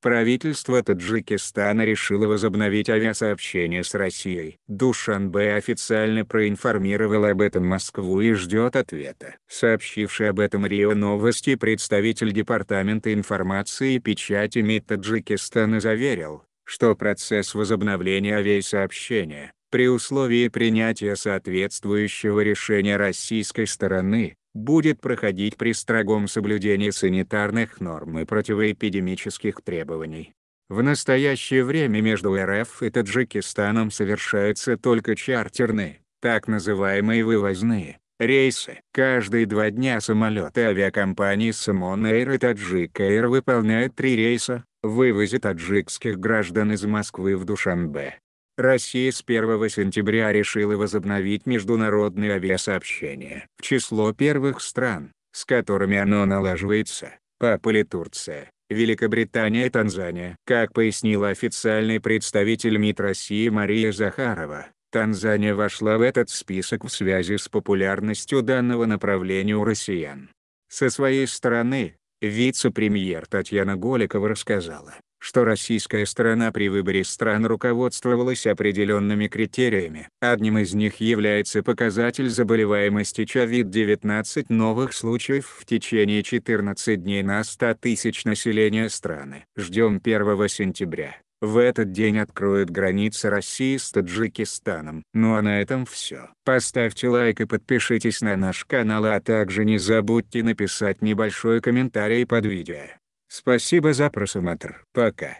Правительство Таджикистана решило возобновить авиасообщение с Россией. Душанбе официально проинформировал об этом Москву и ждет ответа. Сообщивший об этом РИО Новости представитель Департамента информации и печати МИД Таджикистана заверил, что процесс возобновления авиасообщения, при условии принятия соответствующего решения российской стороны, будет проходить при строгом соблюдении санитарных норм и противоэпидемических требований. В настоящее время между РФ и Таджикистаном совершаются только чартерные, так называемые вывозные, рейсы. Каждые два дня самолеты авиакомпании Simon Air и Таджик Air выполняют три рейса, вывозят таджикских граждан из Москвы в Душанбе, Россия с 1 сентября решила возобновить международные авиасообщения. В число первых стран, с которыми оно налаживается, попали Турция, Великобритания и Танзания. Как пояснила официальный представитель МИД России Мария Захарова, Танзания вошла в этот список в связи с популярностью данного направления у россиян. Со своей стороны, вице-премьер Татьяна Голикова рассказала, что российская сторона при выборе стран руководствовалась определенными критериями. Одним из них является показатель заболеваемости COVID-19 новых случаев в течение 14 дней на 100 тысяч населения страны. Ждем 1 сентября. В этот день откроют границы России с Таджикистаном. Ну а на этом все. Поставьте лайк и подпишитесь на наш канал, а также не забудьте написать небольшой комментарий под видео. Спасибо за просмотр. Пока.